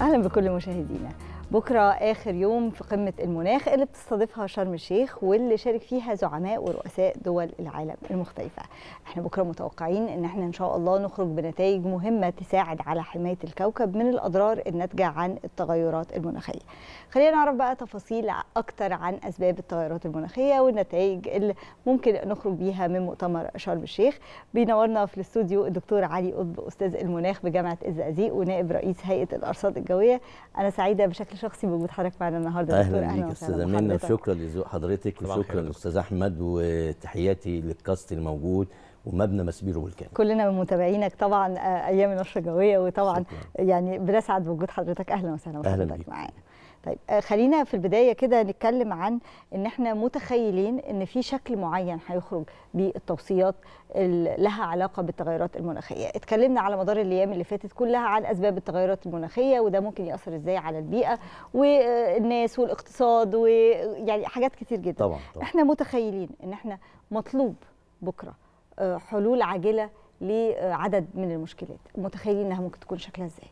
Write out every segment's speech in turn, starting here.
أهلا بكل مشاهدينا بكره اخر يوم في قمه المناخ اللي بتستضيفها شرم الشيخ واللي شارك فيها زعماء ورؤساء دول العالم المختلفه احنا بكره متوقعين ان احنا ان شاء الله نخرج بنتائج مهمه تساعد على حمايه الكوكب من الاضرار الناتجه عن التغيرات المناخيه خلينا نعرف بقى تفاصيل اكتر عن اسباب التغيرات المناخيه والنتائج اللي ممكن نخرج بيها من مؤتمر شرم الشيخ بينورنا في الاستوديو الدكتور علي قطب استاذ المناخ بجامعه الزقازيق ونائب رئيس هيئه الارصاد الجويه انا سعيده بشكل شخصي بوجود حضرتك معانا النهارده اهلا بيك استاذه منى وشكرا لذوق حضرتك وشكرا للاستاذ احمد وتحياتي للكاست الموجود ومبنى مسبيرو بالكامل كلنا متابعينك طبعا آه، ايام النشره الجويه وطبعا شكرا. يعني بنسعد بوجود حضرتك اهلا وسهلا بحضرتك معانا طيب آه، خلينا في البدايه كده نتكلم عن ان احنا متخيلين ان في شكل معين هيخرج بالتوصيات لها علاقه بالتغيرات المناخيه اتكلمنا على مدار الايام اللي فاتت كلها عن اسباب التغيرات المناخيه وده ممكن ياثر ازاي على البيئه والناس والاقتصاد ويعني حاجات كتير جدا طبعا, طبعا. احنا متخيلين ان احنا مطلوب بكره آه، حلول عاجله لعدد من المشكلات متخيلين انها ممكن تكون شكلها ازاي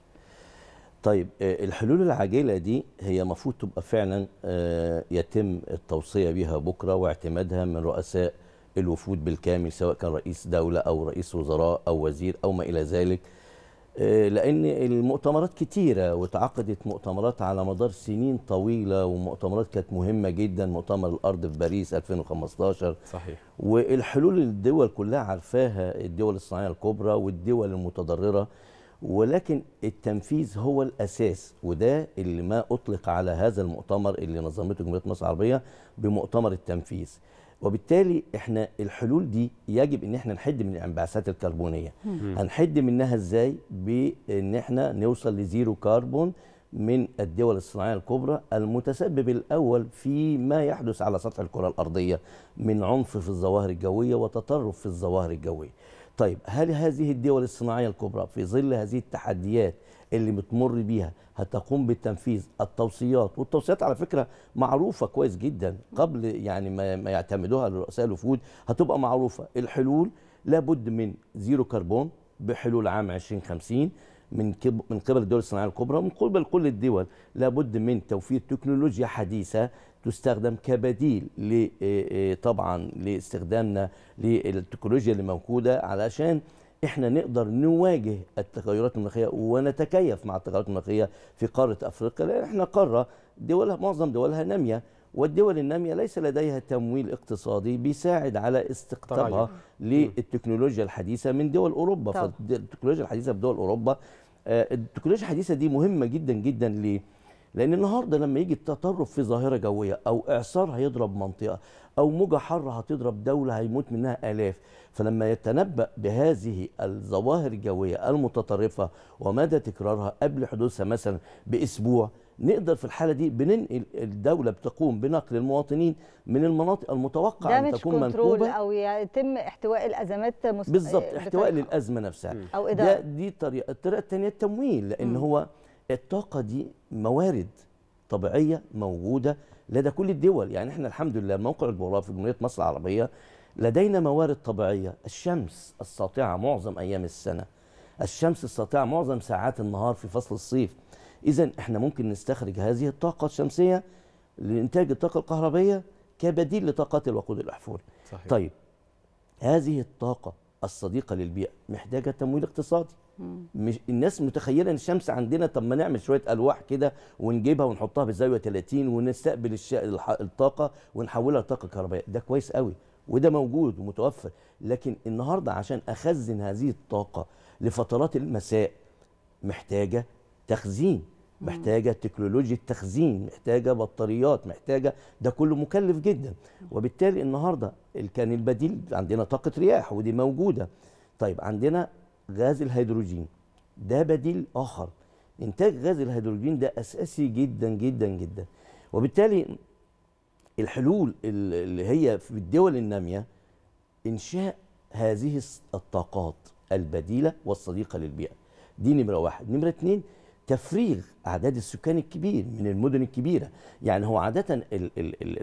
طيب آه، الحلول العاجله دي هي المفروض تبقى فعلا آه، يتم التوصيه بها بكره واعتمادها من رؤساء الوفود بالكامل سواء كان رئيس دوله او رئيس وزراء او وزير او ما الى ذلك آه، لان المؤتمرات كتيره واتعقدت مؤتمرات على مدار سنين طويله ومؤتمرات كانت مهمه جدا مؤتمر الارض في باريس 2015 صحيح والحلول الدول كلها عارفاها الدول الصناعيه الكبرى والدول المتضرره ولكن التنفيذ هو الاساس وده اللي ما اطلق على هذا المؤتمر اللي نظمته جمهوريه مصر العربيه بمؤتمر التنفيذ وبالتالي احنا الحلول دي يجب ان احنا نحد من الانبعاثات الكربونيه هنحد منها ازاي بان احنا نوصل لزيرو كربون من الدول الصناعيه الكبرى المتسبب الاول في ما يحدث على سطح الكره الارضيه من عنف في الظواهر الجويه وتطرف في الظواهر الجويه طيب هل هذه الدول الصناعية الكبرى في ظل هذه التحديات اللي بتمر بيها هتقوم بتنفيذ التوصيات والتوصيات على فكرة معروفة كويس جدا قبل يعني ما يعتمدوها لرؤساء الوفود هتبقى معروفة الحلول لابد من زيرو كربون بحلول عام 2050 من من قبل الدول الصناعيه الكبرى ومن قبل كل الدول لابد من توفير تكنولوجيا حديثه تستخدم كبديل إيه، إيه، طبعا لاستخدامنا للتكنولوجيا اللي موجوده علشان احنا نقدر نواجه التغيرات المناخيه ونتكيف مع التغيرات المناخيه في قاره افريقيا لان احنا قاره دولها معظم دولها ناميه والدول الناميه ليس لديها تمويل اقتصادي بيساعد على استقطابها للتكنولوجيا الحديثه من دول اوروبا فالتكنولوجيا الحديثه في دول اوروبا آه، التكنولوجيا الحديثه دي مهمه جدا جدا ليه؟ لان النهارده لما يجي التطرف في ظاهره جويه او اعصار هيضرب منطقه او موجه حره هتضرب دوله هيموت منها الاف فلما يتنبا بهذه الظواهر الجويه المتطرفه ومدى تكرارها قبل حدوثها مثلا باسبوع نقدر في الحاله دي بننقل الدوله بتقوم بنقل المواطنين من المناطق المتوقع ان تكون منكوبه او يتم احتواء الازمات مست... بالظبط احتواء للازمه نفسها او إدارة. ده دي طريقه الطريقه الثانيه التمويل لان م. هو الطاقة دي موارد طبيعية موجودة لدى كل الدول يعني احنا الحمد لله موقع البوراء في جمهورية مصر العربية لدينا موارد طبيعية الشمس الساطعة معظم أيام السنة الشمس الساطعة معظم ساعات النهار في فصل الصيف إذا احنا ممكن نستخرج هذه الطاقة الشمسية لإنتاج الطاقة الكهربية كبديل لطاقات الوقود الأحفوري صحيح. طيب هذه الطاقة الصديقة للبيئة محتاجة تمويل اقتصادي مش الناس متخيله ان الشمس عندنا طب ما نعمل شويه الواح كده ونجيبها ونحطها بالزاويه 30 ونستقبل الش... الطاقه ونحولها لطاقه كهربائيه ده كويس قوي وده موجود ومتوفر لكن النهارده عشان اخزن هذه الطاقه لفترات المساء محتاجه تخزين محتاجه تكنولوجيا تخزين محتاجه بطاريات محتاجه ده كله مكلف جدا وبالتالي النهارده كان البديل عندنا طاقه رياح ودي موجوده طيب عندنا غاز الهيدروجين ده بديل آخر إنتاج غاز الهيدروجين ده أساسي جدا جدا جدا وبالتالي الحلول اللي هي في الدول النامية إنشاء هذه الطاقات البديلة والصديقة للبيئة دي نمرة واحد نمرة اتنين تفريغ اعداد السكان الكبير من المدن الكبيره يعني هو عاده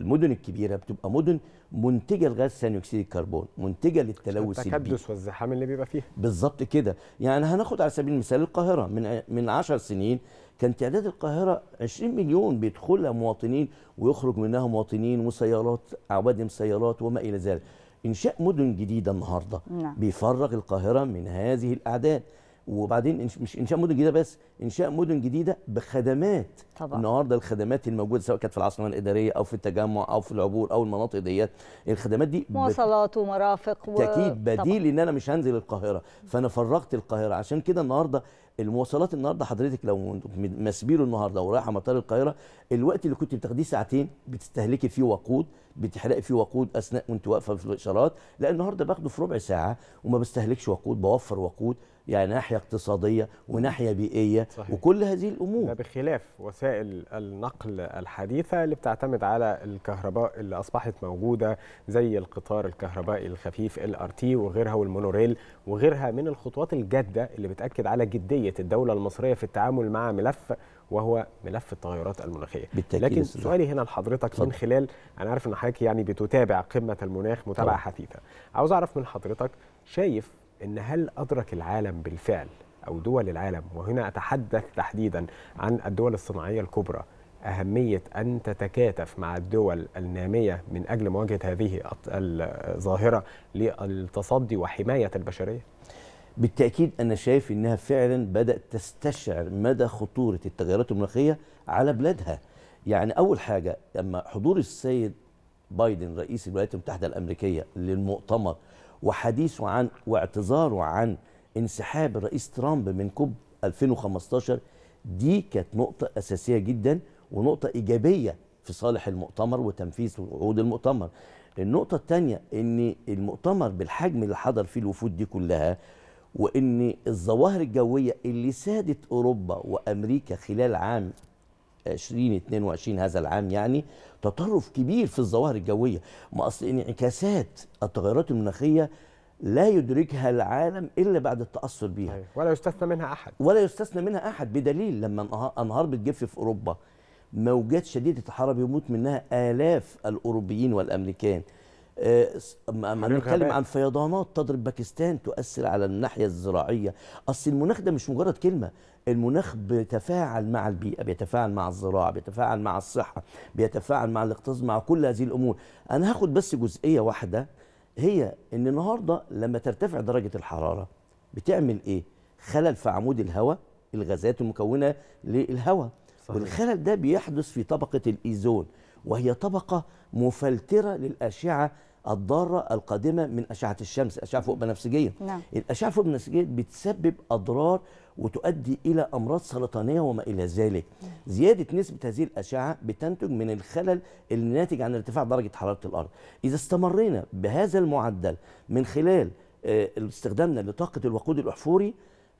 المدن الكبيره بتبقى مدن منتجه لغاز ثاني اكسيد الكربون منتجه للتلوث التكدس والزحام اللي بيبقى فيها بالظبط كده يعني هناخد على سبيل المثال القاهره من من 10 سنين كان تعداد القاهرة 20 مليون بيدخلها مواطنين ويخرج منها مواطنين وسيارات عوادم سيارات وما إلى ذلك إنشاء مدن جديدة النهاردة نعم. بيفرغ القاهرة من هذه الأعداد وبعدين مش انشاء مدن جديده بس انشاء مدن جديده بخدمات طبعا. النهارده الخدمات الموجوده سواء كانت في العاصمه الاداريه او في التجمع او في العبور او المناطق ديت الخدمات دي مواصلات ومرافق و... تاكيد بديل طبعا. ان انا مش هنزل القاهره فانا فرغت القاهره عشان كده النهارده المواصلات النهارده حضرتك لو مسبيره النهارده ورايحه مطار القاهره الوقت اللي كنت بتاخديه ساعتين بتستهلكي فيه وقود بتحرقي فيه وقود اثناء وانت واقفه في الاشارات لا النهارده باخده في ربع ساعه وما بستهلكش وقود بوفر وقود يعني ناحيه اقتصاديه وناحيه بيئيه صحيح. وكل هذه الامور ده بخلاف وسائل النقل الحديثه اللي بتعتمد على الكهرباء اللي اصبحت موجوده زي القطار الكهربائي الخفيف ال ار تي وغيرها والمونوريل وغيرها من الخطوات الجاده اللي بتاكد على جديه الدوله المصريه في التعامل مع ملف وهو ملف التغيرات المناخيه لكن سؤالي هنا لحضرتك من خلال انا عارف ان حضرتك يعني بتتابع قمه المناخ متابعه حثيثه عاوز اعرف من حضرتك شايف ان هل ادرك العالم بالفعل او دول العالم وهنا اتحدث تحديدا عن الدول الصناعيه الكبرى أهمية أن تتكاتف مع الدول النامية من أجل مواجهة هذه الظاهرة للتصدي وحماية البشرية؟ بالتأكيد أنا شايف أنها فعلا بدأت تستشعر مدى خطورة التغيرات المناخية على بلادها يعني أول حاجة لما حضور السيد بايدن رئيس الولايات المتحدة الأمريكية للمؤتمر وحديثه عن واعتذاره عن انسحاب الرئيس ترامب من كوب 2015 دي كانت نقطة أساسية جدا ونقطة إيجابية في صالح المؤتمر وتنفيذ وعود المؤتمر النقطة الثانية أن المؤتمر بالحجم اللي حضر فيه الوفود دي كلها وأن الظواهر الجوية اللي سادت أوروبا وأمريكا خلال عام 2022 هذا العام يعني تطرف كبير في الظواهر الجويه ما اصل انعكاسات التغيرات المناخيه لا يدركها العالم الا بعد التاثر بها طيب، ولا يستثنى منها احد ولا يستثنى منها احد بدليل لما انهار بتجف في اوروبا موجات شديده الحراره بيموت منها الاف الاوروبيين والامريكان آه، ما بنتكلم عن فيضانات تضرب باكستان تؤثر على الناحيه الزراعيه اصل المناخ ده مش مجرد كلمه المناخ بيتفاعل مع البيئه بيتفاعل مع الزراعه بيتفاعل مع الصحه بيتفاعل مع الاقتصاد مع كل هذه الامور انا هاخد بس جزئيه واحده هي ان النهارده لما ترتفع درجه الحراره بتعمل ايه خلل في عمود الهواء الغازات المكونه للهواء والخلل ده بيحدث في طبقه الايزون وهي طبقة مفلترة للأشعة الضارة القادمة من أشعة الشمس أشعة فوق بنفسجية نعم. الأشعة فوق بنفسجية بتسبب أضرار وتؤدي إلى أمراض سرطانية وما إلى ذلك نعم. زيادة نسبة هذه الأشعة بتنتج من الخلل الناتج عن ارتفاع درجة حرارة الأرض إذا استمرينا بهذا المعدل من خلال آه، استخدامنا لطاقة الوقود الأحفوري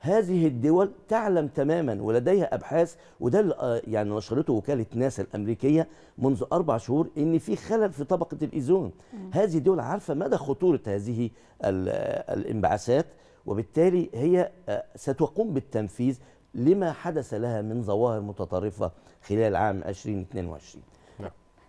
هذه الدول تعلم تماما ولديها ابحاث وده اللي آه، يعني نشرته وكاله ناسا الامريكيه منذ اربع شهور ان في خلل في طبقه الايزون هذه الدول عارفه مدى خطوره هذه آه، الانبعاثات وبالتالي هي آه، ستقوم بالتنفيذ لما حدث لها من ظواهر متطرفه خلال عام 2022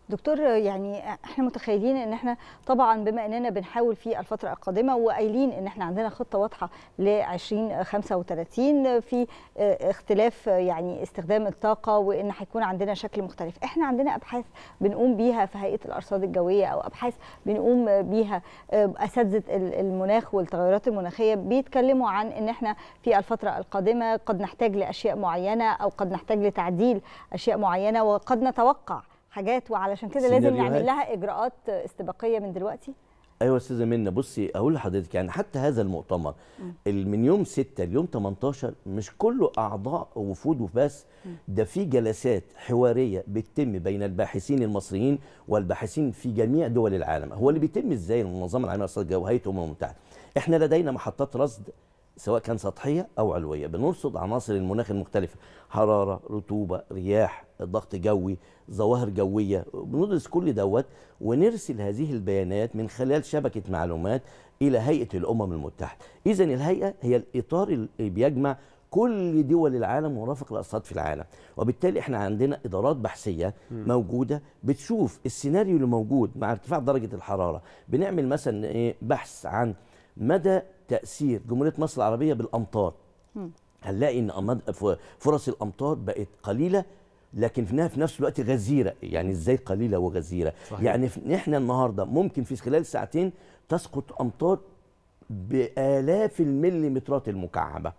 دكتور يعني احنا متخيلين ان احنا طبعا بما اننا بنحاول في الفتره القادمه وقايلين ان احنا عندنا خطه واضحه ل 2035 في آه، اختلاف يعني استخدام الطاقه وان هيكون عندنا شكل مختلف، احنا عندنا ابحاث بنقوم بيها في هيئه الارصاد الجويه او ابحاث بنقوم بيها آه، اساتذه المناخ والتغيرات المناخيه بيتكلموا عن ان احنا في الفتره القادمه قد نحتاج لاشياء معينه او قد نحتاج لتعديل اشياء معينه وقد نتوقع حاجات وعلشان كده لازم نعمل يعني لها اجراءات استباقيه من دلوقتي ايوه استاذه منى بصي اقول لحضرتك يعني حتى هذا المؤتمر من يوم 6 ليوم 18 مش كله اعضاء وفود وبس ده في جلسات حواريه بتتم بين الباحثين المصريين والباحثين في جميع دول العالم هو اللي بيتم ازاي المنظمه العالميه الجوي وهيئه الامم المتحده احنا لدينا محطات رصد سواء كان سطحيه او علويه بنرصد عناصر المناخ المختلفه حراره رطوبه رياح ضغط جوي ظواهر جويه بندرس كل دوت ونرسل هذه البيانات من خلال شبكه معلومات الى هيئه الامم المتحده اذا الهيئه هي الاطار اللي بيجمع كل دول العالم ومرافق الاقساط في العالم وبالتالي احنا عندنا ادارات بحثيه موجوده بتشوف السيناريو اللي موجود مع ارتفاع درجه الحراره بنعمل مثلا إيه، بحث عن مدى تاثير جمهوريه مصر العربيه بالامطار هنلاقي ان فرص الامطار بقت قليله لكن في نفس الوقت غزيره يعني ازاي قليله وغزيره صحيح. يعني احنا النهارده ممكن في خلال ساعتين تسقط امطار بالاف المليمترات المكعبه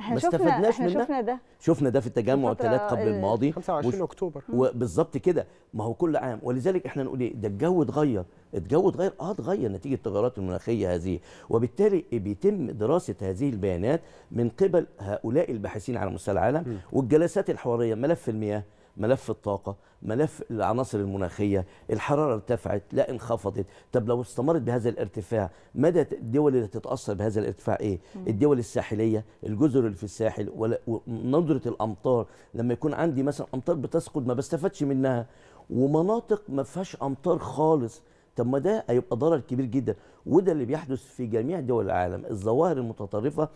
احنا ما شفنا احنا منها. شفنا ده شفنا ده في التجمع الثلاث قبل الماضي 25 اكتوبر وبالظبط كده ما هو كل عام ولذلك احنا نقول ايه ده الجو اتغير الجو اتغير اه اتغير نتيجه التغيرات المناخيه هذه وبالتالي بيتم دراسه هذه البيانات من قبل هؤلاء الباحثين على مستوى العالم والجلسات الحواريه ملف المياه ملف الطاقه ملف العناصر المناخيه الحراره ارتفعت لا انخفضت طب لو استمرت بهذا الارتفاع مدى الدول اللي تتاثر بهذا الارتفاع ايه الدول الساحليه الجزر اللي في الساحل ونظره الامطار لما يكون عندي مثلا امطار بتسقط ما بستفادش منها ومناطق ما فيهاش امطار خالص طب ما ده هيبقى ضرر كبير جدا وده اللي بيحدث في جميع دول العالم الظواهر المتطرفه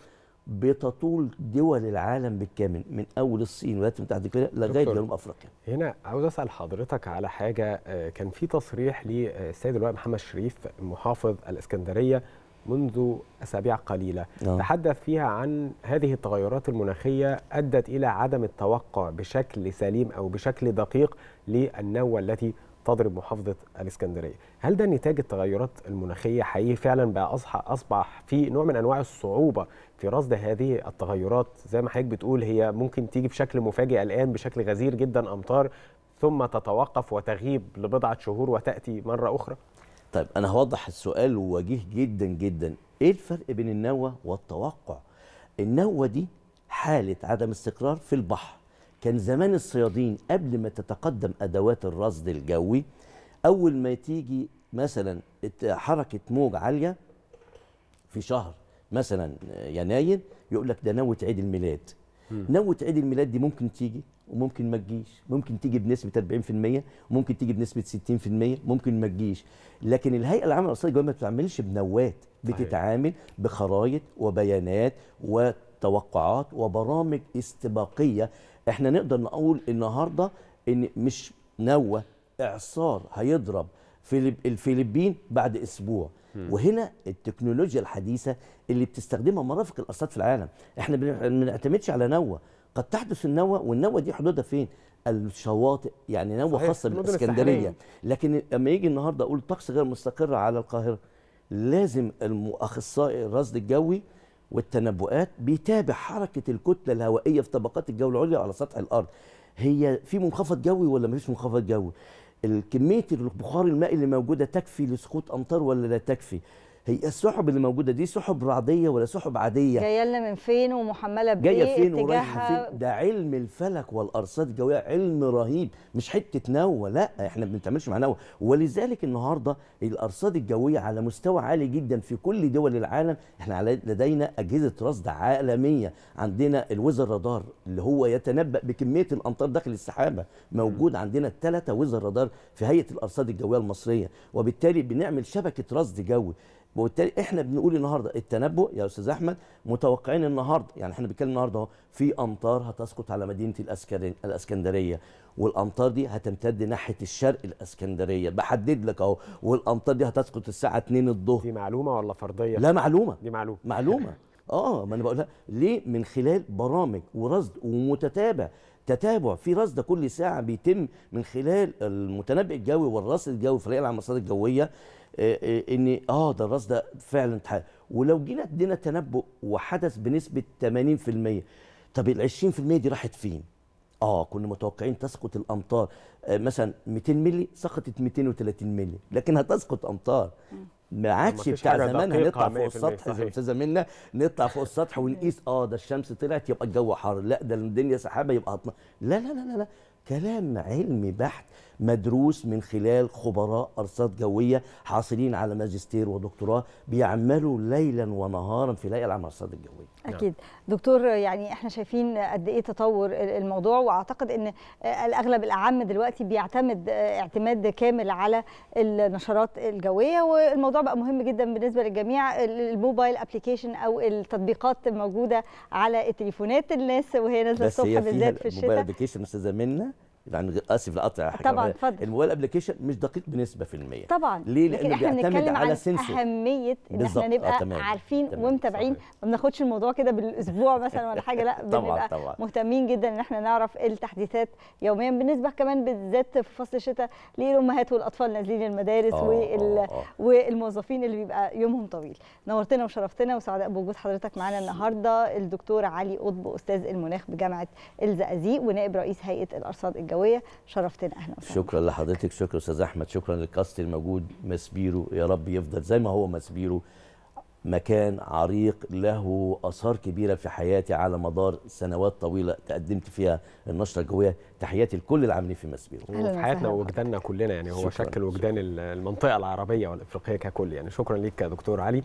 بتطول دول العالم بالكامل من اول الصين والولايات المتحده لغايه جنوب افريقيا. هنا عاوز اسال حضرتك على حاجه آه، كان في تصريح للسيد آه، اللواء محمد شريف محافظ الاسكندريه منذ اسابيع قليله أوه. تحدث فيها عن هذه التغيرات المناخيه ادت الى عدم التوقع بشكل سليم او بشكل دقيق للنوه التي تضرب محافظه الاسكندريه هل ده نتاج التغيرات المناخيه حقيقي فعلا بقى اصبح اصبح في نوع من انواع الصعوبه في رصد هذه التغيرات زي ما حضرتك بتقول هي ممكن تيجي بشكل مفاجئ الان بشكل غزير جدا امطار ثم تتوقف وتغيب لبضعه شهور وتاتي مره اخرى طيب انا هوضح السؤال ووجيه جدا جدا ايه الفرق بين النوة والتوقع النوة دي حالة عدم استقرار في البحر كان زمان الصيادين قبل ما تتقدم ادوات الرصد الجوي اول ما تيجي مثلا حركه موج عاليه في شهر مثلا يناير يقول لك ده نوة عيد الميلاد نوة عيد الميلاد دي ممكن تيجي وممكن ما تجيش ممكن تيجي بنسبة 40% وممكن تيجي بنسبة 60% ممكن ما تجيش لكن الهيئة العامة للأرصاد الجوي ما بتعملش بنوات بتتعامل بخرايط وبيانات توقعات وبرامج استباقيه احنا نقدر نقول النهارده ان مش نوى اعصار هيضرب في الفلبين بعد اسبوع وهنا التكنولوجيا الحديثه اللي بتستخدمها مرافق الارصاد في العالم احنا ما بنعتمدش على نوى قد تحدث النوى والنوى دي حدودها فين الشواطئ يعني نوى خاصه بالاسكندريه لكن لما يجي النهارده اقول طقس غير مستقر على القاهره لازم الاخصائي الرصد الجوي والتنبؤات بيتابع حركه الكتله الهوائيه في طبقات الجو العليا على سطح الارض هي في منخفض جوي ولا مفيش منخفض جوي كميه البخار المائي اللي موجوده تكفي لسقوط امطار ولا لا تكفي هي السحب اللي موجوده دي سحب رعديه ولا سحب عاديه جايه لنا من فين ومحمله بايه جايه فين ورايحه فين ده علم الفلك والارصاد الجويه علم رهيب مش حته نوى لا احنا ما بنتعاملش مع نوى ولذلك النهارده الارصاد الجويه على مستوى عالي جدا في كل دول العالم احنا لدينا اجهزه رصد عالميه عندنا الوزر رادار اللي هو يتنبأ بكميه الامطار داخل السحابه موجود عندنا الثلاثه وزر رادار في هيئه الارصاد الجويه المصريه وبالتالي بنعمل شبكه رصد جوي وبالتالي احنا بنقول النهارده التنبؤ يا استاذ احمد متوقعين النهارده يعني احنا بنتكلم النهارده اهو في امطار هتسقط على مدينه الاسكندريه والامطار دي هتمتد ناحيه الشرق الاسكندريه بحدد لك اهو والامطار دي هتسقط الساعه 2 الظهر دي معلومه ولا فرضيه لا معلومه دي معلومه معلومه اه ما انا بقولها ليه من خلال برامج ورصد ومتتابع تتابع في رصد كل ساعه بيتم من خلال المتنبئ الجوي والراصد الجوي فريق العمل الجويه آه، آه، ان اه ده الراس ده فعلا اتحرق ولو جينا ادينا تنبؤ وحدث بنسبه 80% طب ال 20% دي راحت فين؟ اه كنا متوقعين تسقط الامطار آه مثلا 200 مللي سقطت 230 مللي لكن هتسقط امطار ما عادش بتاع زمان هنطلع فوق السطح زي استاذه منا نطلع فوق السطح ونقيس اه ده الشمس طلعت يبقى الجو حار لا ده الدنيا سحابه يبقى هطلع لا لا لا لا, لا. كلام علمي بحت مدروس من خلال خبراء ارصاد جويه حاصلين على ماجستير ودكتوراه بيعملوا ليلا ونهارا في لا العمل الارصاد الجويه نعم. اكيد دكتور يعني احنا شايفين قد ايه تطور الموضوع واعتقد ان الاغلب الاعم دلوقتي بيعتمد اعتماد كامل على النشرات الجويه والموضوع بقى مهم جدا بالنسبه للجميع الموبايل ابلكيشن او التطبيقات الموجوده على التليفونات الناس وهي نازله الصبح بالذات في الشتاء بس هي فيها الموبايل ابلكيشن استاذه منى يعني اسف لقطع طبعا اتفضل الموبايل ابلكيشن مش دقيق بنسبه في المية طبعا ليه لانه بيعتمد على سنسور اهميه ان احنا آه، نبقى آه تمام. عارفين تمام. ومتابعين ما بناخدش الموضوع كده بالاسبوع مثلا ولا حاجه لا بنبقى طبعا. مهتمين جدا ان احنا نعرف إيه التحديثات يوميا بالنسبه كمان بالذات في فصل الشتاء للامهات والاطفال نازلين المدارس أوه وال... أوه. آه. والموظفين اللي بيبقى يومهم طويل نورتنا وشرفتنا وسعداء بوجود حضرتك معانا النهارده الدكتور علي قطب استاذ المناخ بجامعه الزقازيق ونائب رئيس هيئه الارصاد الجوية الجويه شرفتنا اهلا وسهلا شكرا لحضرتك شكرا استاذ احمد شكرا للكاست الموجود مسبيرو يا رب يفضل زي ما هو مسبيرو مكان عريق له اثار كبيره في حياتي على مدار سنوات طويله تقدمت فيها النشره الجويه تحياتي لكل العاملين في مسبيرو في حياتنا ووجداننا كلنا يعني هو شكل وجدان المنطقه العربيه والافريقيه ككل يعني شكرا ليك يا دكتور علي